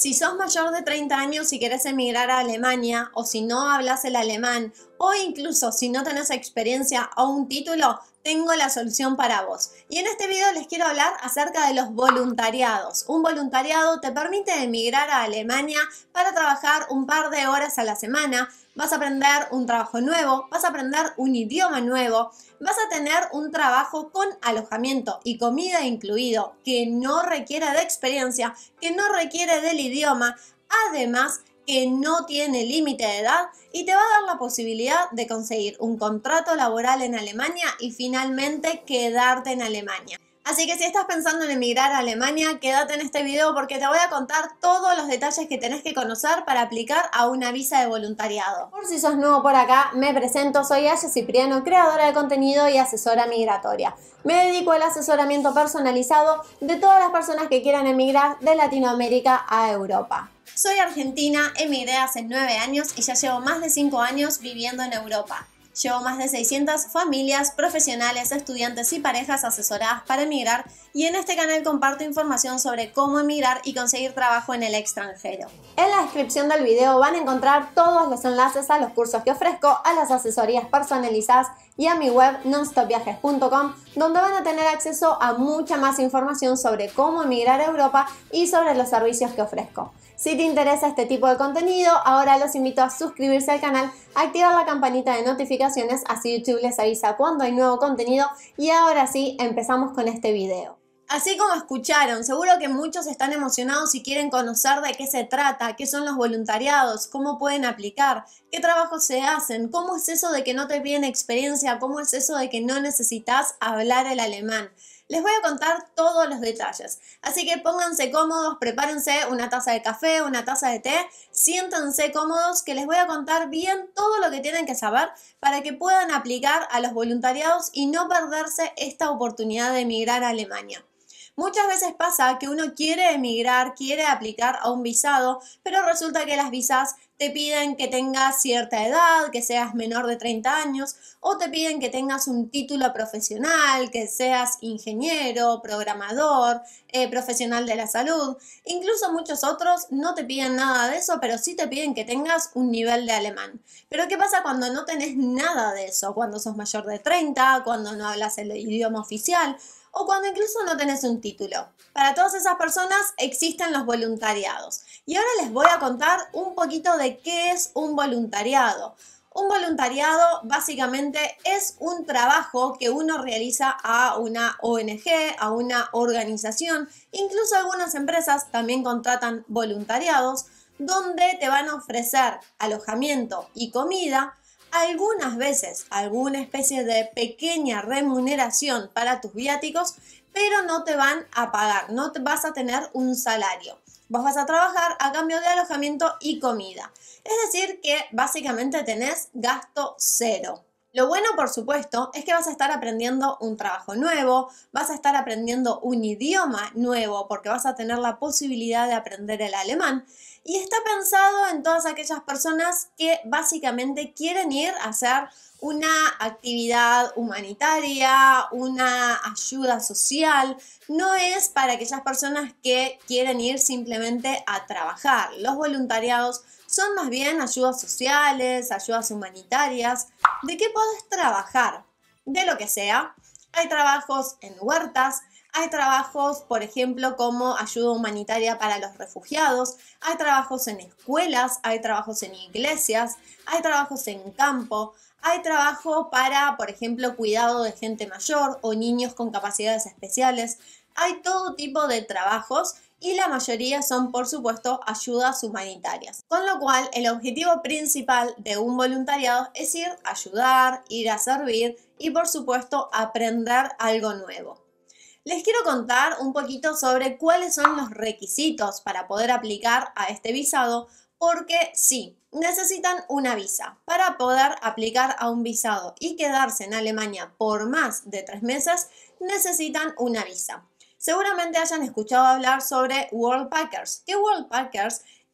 Si sos mayor de 30 años y quieres emigrar a Alemania, o si no hablas el alemán, o incluso si no tenés experiencia o un título, tengo la solución para vos. Y en este video les quiero hablar acerca de los voluntariados. Un voluntariado te permite emigrar a Alemania para trabajar un par de horas a la semana vas a aprender un trabajo nuevo, vas a aprender un idioma nuevo, vas a tener un trabajo con alojamiento y comida incluido, que no requiera de experiencia, que no requiere del idioma, además que no tiene límite de edad y te va a dar la posibilidad de conseguir un contrato laboral en Alemania y finalmente quedarte en Alemania. Así que si estás pensando en emigrar a Alemania, quédate en este video porque te voy a contar todos los detalles que tenés que conocer para aplicar a una visa de voluntariado. Por si sos nuevo por acá, me presento, soy Aya Cipriano, creadora de contenido y asesora migratoria. Me dedico al asesoramiento personalizado de todas las personas que quieran emigrar de Latinoamérica a Europa. Soy argentina, emigré hace 9 años y ya llevo más de 5 años viviendo en Europa. Llevo más de 600 familias, profesionales, estudiantes y parejas asesoradas para emigrar y en este canal comparto información sobre cómo emigrar y conseguir trabajo en el extranjero. En la descripción del video van a encontrar todos los enlaces a los cursos que ofrezco, a las asesorías personalizadas y a mi web nonstopviajes.com, donde van a tener acceso a mucha más información sobre cómo emigrar a Europa y sobre los servicios que ofrezco. Si te interesa este tipo de contenido, ahora los invito a suscribirse al canal, activar la campanita de notificaciones, así YouTube les avisa cuando hay nuevo contenido y ahora sí, empezamos con este video. Así como escucharon, seguro que muchos están emocionados y quieren conocer de qué se trata, qué son los voluntariados, cómo pueden aplicar, qué trabajos se hacen, cómo es eso de que no te piden experiencia, cómo es eso de que no necesitas hablar el alemán. Les voy a contar todos los detalles. Así que pónganse cómodos, prepárense una taza de café, una taza de té, siéntense cómodos que les voy a contar bien todo lo que tienen que saber para que puedan aplicar a los voluntariados y no perderse esta oportunidad de emigrar a Alemania. Muchas veces pasa que uno quiere emigrar, quiere aplicar a un visado, pero resulta que las visas te piden que tengas cierta edad, que seas menor de 30 años, o te piden que tengas un título profesional, que seas ingeniero, programador, eh, profesional de la salud. Incluso muchos otros no te piden nada de eso, pero sí te piden que tengas un nivel de alemán. Pero ¿qué pasa cuando no tenés nada de eso? Cuando sos mayor de 30, cuando no hablas el idioma oficial o cuando incluso no tenés un título. Para todas esas personas existen los voluntariados. Y ahora les voy a contar un poquito de qué es un voluntariado. Un voluntariado básicamente es un trabajo que uno realiza a una ONG, a una organización, incluso algunas empresas también contratan voluntariados donde te van a ofrecer alojamiento y comida algunas veces alguna especie de pequeña remuneración para tus viáticos, pero no te van a pagar, no te vas a tener un salario. Vos vas a trabajar a cambio de alojamiento y comida. Es decir, que básicamente tenés gasto cero. Lo bueno, por supuesto, es que vas a estar aprendiendo un trabajo nuevo, vas a estar aprendiendo un idioma nuevo, porque vas a tener la posibilidad de aprender el alemán. Y está pensado en todas aquellas personas que básicamente quieren ir a hacer una actividad humanitaria, una ayuda social. No es para aquellas personas que quieren ir simplemente a trabajar. Los voluntariados son más bien ayudas sociales, ayudas humanitarias, de qué podés trabajar, de lo que sea. Hay trabajos en huertas, hay trabajos, por ejemplo, como ayuda humanitaria para los refugiados, hay trabajos en escuelas, hay trabajos en iglesias, hay trabajos en campo, hay trabajo para, por ejemplo, cuidado de gente mayor o niños con capacidades especiales. Hay todo tipo de trabajos y la mayoría son por supuesto ayudas humanitarias. Con lo cual el objetivo principal de un voluntariado es ir a ayudar, ir a servir y por supuesto aprender algo nuevo. Les quiero contar un poquito sobre cuáles son los requisitos para poder aplicar a este visado, porque sí, necesitan una visa para poder aplicar a un visado y quedarse en Alemania por más de tres meses, necesitan una visa seguramente hayan escuchado hablar sobre World Packers, que World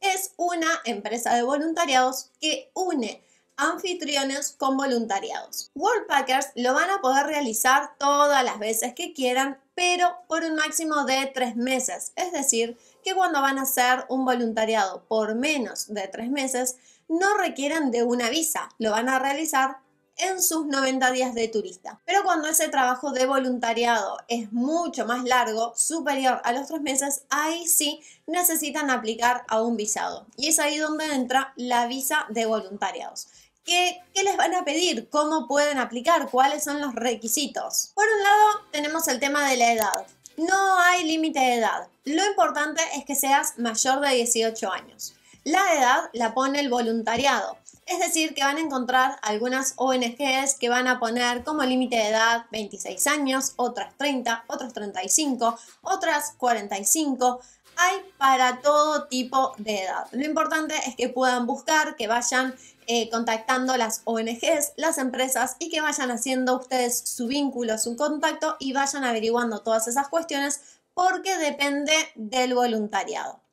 es una empresa de voluntariados que une anfitriones con voluntariados. Worldpackers Packers lo van a poder realizar todas las veces que quieran, pero por un máximo de tres meses. Es decir, que cuando van a hacer un voluntariado por menos de tres meses, no requieren de una visa, lo van a realizar en sus 90 días de turista. Pero cuando ese trabajo de voluntariado es mucho más largo, superior a los tres meses, ahí sí necesitan aplicar a un visado. Y es ahí donde entra la visa de voluntariados. ¿Qué, les van a pedir? ¿Cómo pueden aplicar? ¿Cuáles son los requisitos? Por un lado, tenemos el tema de la edad. No hay límite de edad. Lo importante es que seas mayor de 18 años. La edad la pone el voluntariado, es decir, que van a encontrar algunas ONGs que van a poner como límite de edad 26 años, otras 30, otras 35, otras 45. Hay para todo tipo de edad. Lo importante es que puedan buscar, que vayan eh, contactando las ONGs, las empresas y que vayan haciendo ustedes su vínculo, su contacto y vayan averiguando todas esas cuestiones porque depende del voluntariado.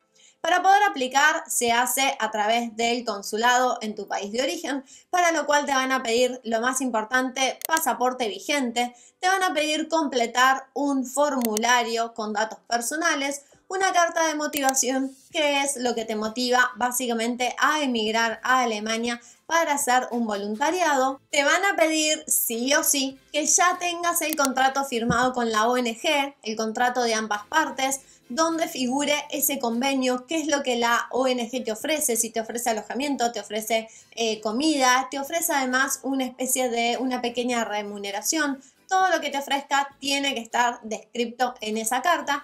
Para poder aplicar se hace a través del consulado en tu país de origen, para lo cual te van a pedir lo más importante, pasaporte vigente, te van a pedir completar un formulario con datos personales, una carta de motivación, que es lo que te motiva básicamente a emigrar a Alemania para hacer un voluntariado, te van a pedir sí o sí que ya tengas el contrato firmado con la ONG, el contrato de ambas partes, Dónde figure ese convenio, qué es lo que la ONG te ofrece, si te ofrece alojamiento, te ofrece eh, comida, te ofrece además una especie de una pequeña remuneración. Todo lo que te ofrezca tiene que estar descrito en esa carta.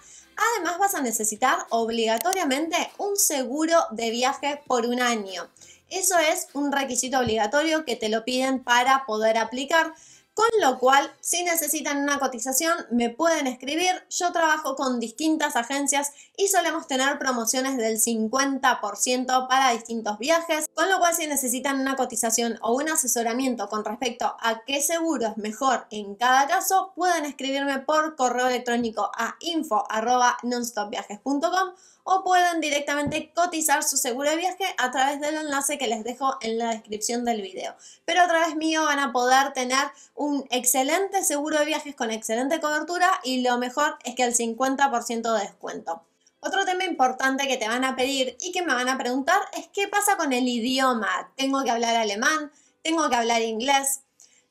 Además vas a necesitar obligatoriamente un seguro de viaje por un año. Eso es un requisito obligatorio que te lo piden para poder aplicar. Con lo cual, si necesitan una cotización, me pueden escribir. Yo trabajo con distintas agencias y solemos tener promociones del 50% para distintos viajes, con lo cual, si necesitan una cotización o un asesoramiento con respecto a qué seguro es mejor en cada caso, pueden escribirme por correo electrónico a info.nonstopviajes.com o pueden directamente cotizar su seguro de viaje a través del enlace que les dejo en la descripción del video. Pero a través mío van a poder tener un excelente seguro de viajes con excelente cobertura y lo mejor es que el 50% de descuento. Otro tema importante que te van a pedir y que me van a preguntar es qué pasa con el idioma. ¿Tengo que hablar alemán? ¿Tengo que hablar inglés?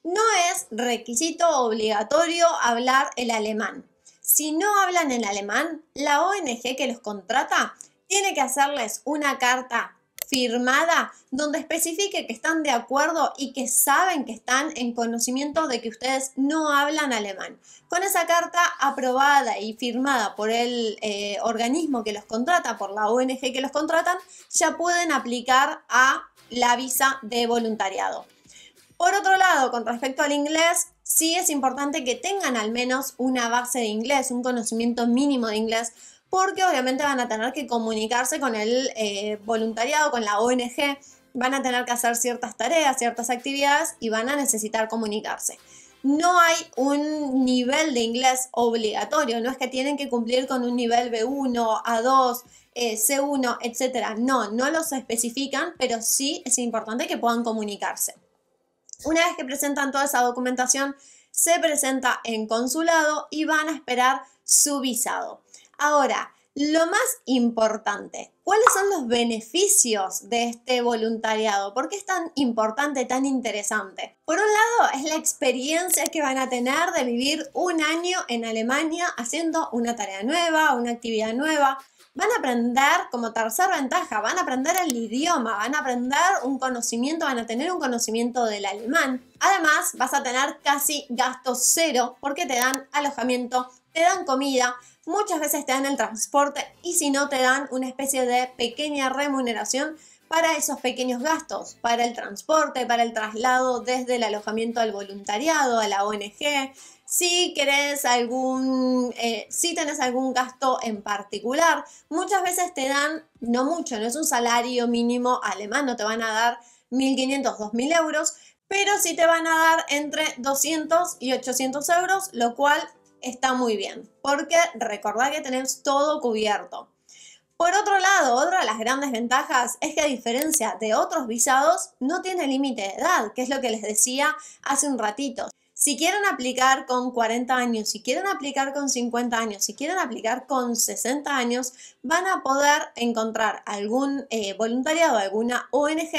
No es requisito obligatorio hablar el alemán. Si no hablan el alemán, la ONG que los contrata tiene que hacerles una carta firmada donde especifique que están de acuerdo y que saben que están en conocimiento de que ustedes no hablan alemán. Con esa carta aprobada y firmada por el eh, organismo que los contrata, por la ONG que los contratan, ya pueden aplicar a la visa de voluntariado. Por otro lado, con respecto al inglés, sí es importante que tengan al menos una base de inglés, un conocimiento mínimo de inglés, porque obviamente van a tener que comunicarse con el eh, voluntariado, con la ONG, van a tener que hacer ciertas tareas, ciertas actividades y van a necesitar comunicarse. No hay un nivel de inglés obligatorio, no es que tienen que cumplir con un nivel B1, A2, C1, etc. No, no los especifican, pero sí es importante que puedan comunicarse. Una vez que presentan toda esa documentación, se presenta en consulado y van a esperar su visado. Ahora, lo más importante, ¿cuáles son los beneficios de este voluntariado? ¿Por qué es tan importante, tan interesante? Por un lado, es la experiencia que van a tener de vivir un año en Alemania haciendo una tarea nueva, una actividad nueva. Van a aprender, como tercera ventaja, van a aprender el idioma, van a aprender un conocimiento, van a tener un conocimiento del alemán. Además, vas a tener casi gasto cero porque te dan alojamiento, te dan comida, Muchas veces te dan el transporte y si no te dan una especie de pequeña remuneración para esos pequeños gastos, para el transporte, para el traslado desde el alojamiento al voluntariado, a la ONG. Si querés algún, eh, si tenés algún gasto en particular, muchas veces te dan, no mucho, no es un salario mínimo alemán, no te van a dar 1.500, 2.000 euros, pero sí te van a dar entre 200 y 800 euros, lo cual está muy bien, porque recordad que tenés todo cubierto. Por otro lado, otra de las grandes ventajas es que a diferencia de otros visados, no tiene límite de edad, que es lo que les decía hace un ratito. Si quieren aplicar con 40 años, si quieren aplicar con 50 años, si quieren aplicar con 60 años, van a poder encontrar algún eh, voluntariado, alguna ONG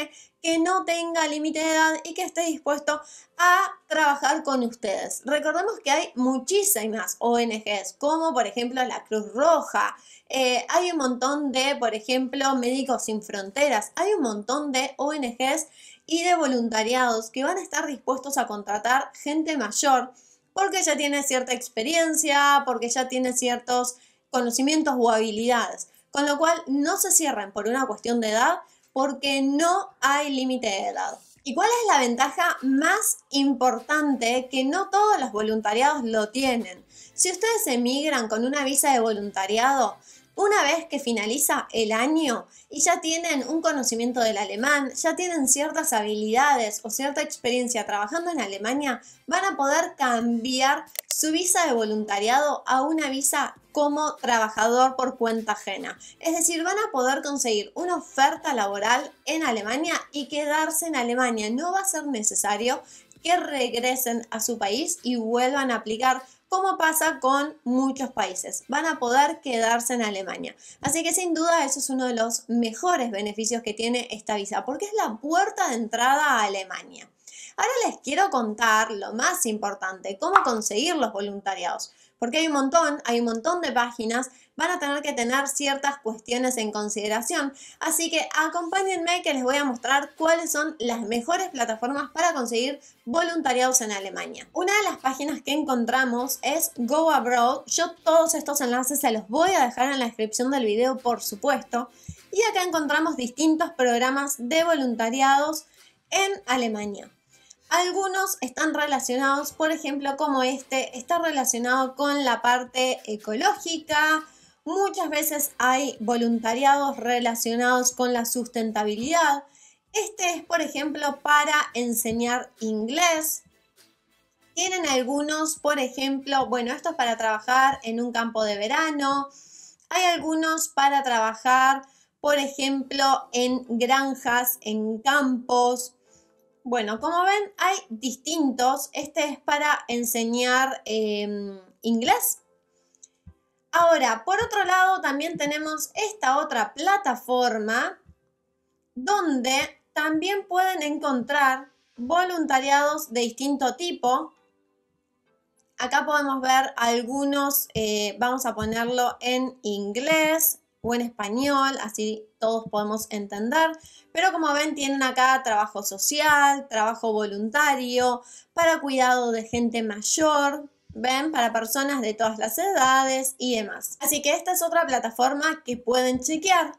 que no tenga límite de edad y que esté dispuesto a trabajar con ustedes. Recordemos que hay muchísimas ONGs, como por ejemplo la Cruz Roja, eh, hay un montón de, por ejemplo, Médicos Sin Fronteras, hay un montón de ONGs y de voluntariados que van a estar dispuestos a contratar gente mayor porque ya tiene cierta experiencia, porque ya tiene ciertos conocimientos o habilidades. Con lo cual, no se cierren por una cuestión de edad porque no hay límite de edad. ¿Y cuál es la ventaja más importante que no todos los voluntariados lo tienen? Si ustedes emigran con una visa de voluntariado, una vez que finaliza el año y ya tienen un conocimiento del alemán, ya tienen ciertas habilidades o cierta experiencia trabajando en Alemania, van a poder cambiar su visa de voluntariado a una visa como trabajador por cuenta ajena. Es decir, van a poder conseguir una oferta laboral en Alemania y quedarse en Alemania. No va a ser necesario que regresen a su país y vuelvan a aplicar como pasa con muchos países. Van a poder quedarse en Alemania. Así que sin duda eso es uno de los mejores beneficios que tiene esta visa, porque es la puerta de entrada a Alemania. Ahora les quiero contar lo más importante, cómo conseguir los voluntariados porque hay un montón, hay un montón de páginas, van a tener que tener ciertas cuestiones en consideración. Así que acompáñenme que les voy a mostrar cuáles son las mejores plataformas para conseguir voluntariados en Alemania. Una de las páginas que encontramos es Go Abroad. Yo todos estos enlaces se los voy a dejar en la descripción del video, por supuesto. Y acá encontramos distintos programas de voluntariados en Alemania. Algunos están relacionados, por ejemplo, como este, está relacionado con la parte ecológica. Muchas veces hay voluntariados relacionados con la sustentabilidad. Este es, por ejemplo, para enseñar inglés. Tienen algunos, por ejemplo, bueno, esto es para trabajar en un campo de verano. Hay algunos para trabajar, por ejemplo, en granjas, en campos. Bueno, como ven, hay distintos. Este es para enseñar em, inglés. Ahora, por otro lado, también tenemos esta otra plataforma donde también pueden encontrar voluntariados de distinto tipo. Acá podemos ver algunos, eh, vamos a ponerlo en inglés, o en español, así todos podemos entender. Pero como ven, tienen acá trabajo social, trabajo voluntario, para cuidado de gente mayor, ven, para personas de todas las edades y demás. Así que esta es otra plataforma que pueden chequear.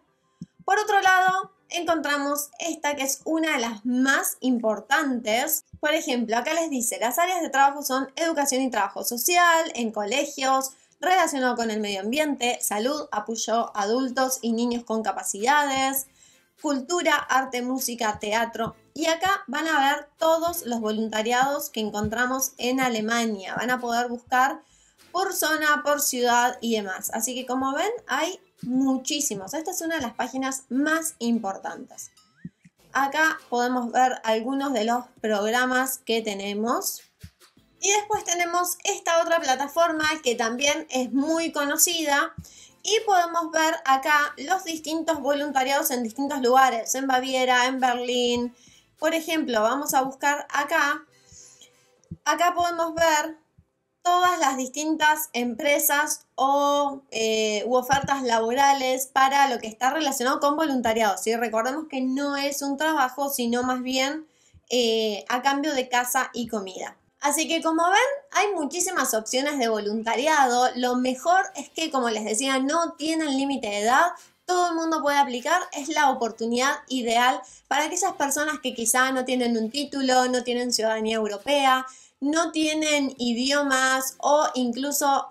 Por otro lado, encontramos esta que es una de las más importantes. Por ejemplo, acá les dice, las áreas de trabajo son educación y trabajo social, en colegios, relacionado con el medio ambiente, salud, apoyo a adultos y niños con capacidades, cultura, arte, música, teatro. Y acá van a ver todos los voluntariados que encontramos en Alemania. Van a poder buscar por zona, por ciudad y demás. Así que como ven, hay muchísimos. Esta es una de las páginas más importantes. Acá podemos ver algunos de los programas que tenemos. Y después tenemos esta otra plataforma que también es muy conocida y podemos ver acá los distintos voluntariados en distintos lugares, en Baviera, en Berlín. Por ejemplo, vamos a buscar acá. Acá podemos ver todas las distintas empresas o eh, u ofertas laborales para lo que está relacionado con voluntariado. y Recordemos que no es un trabajo, sino más bien eh, a cambio de casa y comida. Así que como ven, hay muchísimas opciones de voluntariado. Lo mejor es que, como les decía, no tienen límite de edad. Todo el mundo puede aplicar, es la oportunidad ideal para aquellas personas que quizá no tienen un título, no tienen ciudadanía europea, no tienen idiomas o incluso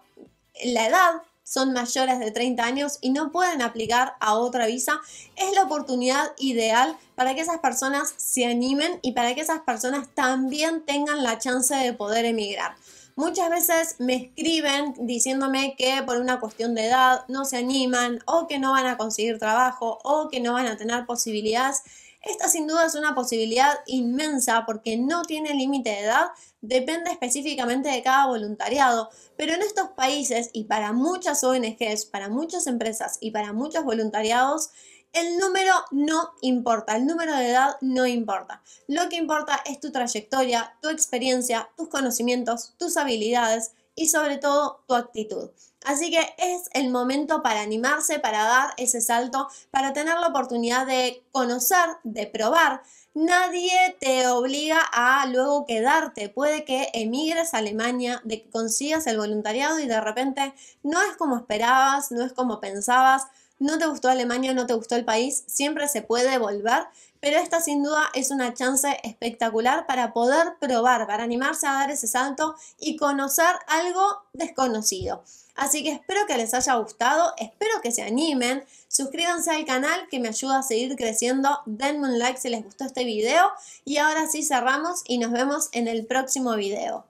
la edad son mayores de 30 años y no pueden aplicar a otra visa, es la oportunidad ideal para que esas personas se animen y para que esas personas también tengan la chance de poder emigrar. Muchas veces me escriben diciéndome que por una cuestión de edad no se animan o que no van a conseguir trabajo o que no van a tener posibilidades esta sin duda es una posibilidad inmensa porque no tiene límite de edad, depende específicamente de cada voluntariado, pero en estos países y para muchas ONGs, para muchas empresas y para muchos voluntariados, el número no importa, el número de edad no importa. Lo que importa es tu trayectoria, tu experiencia, tus conocimientos, tus habilidades, y sobre todo tu actitud. Así que es el momento para animarse, para dar ese salto, para tener la oportunidad de conocer, de probar. Nadie te obliga a luego quedarte. Puede que emigres a Alemania, de que consigas el voluntariado y de repente no es como esperabas, no es como pensabas no te gustó Alemania, no te gustó el país, siempre se puede volver, pero esta sin duda es una chance espectacular para poder probar, para animarse a dar ese salto y conocer algo desconocido. Así que espero que les haya gustado, espero que se animen, suscríbanse al canal que me ayuda a seguir creciendo, denme un like si les gustó este video y ahora sí cerramos y nos vemos en el próximo video.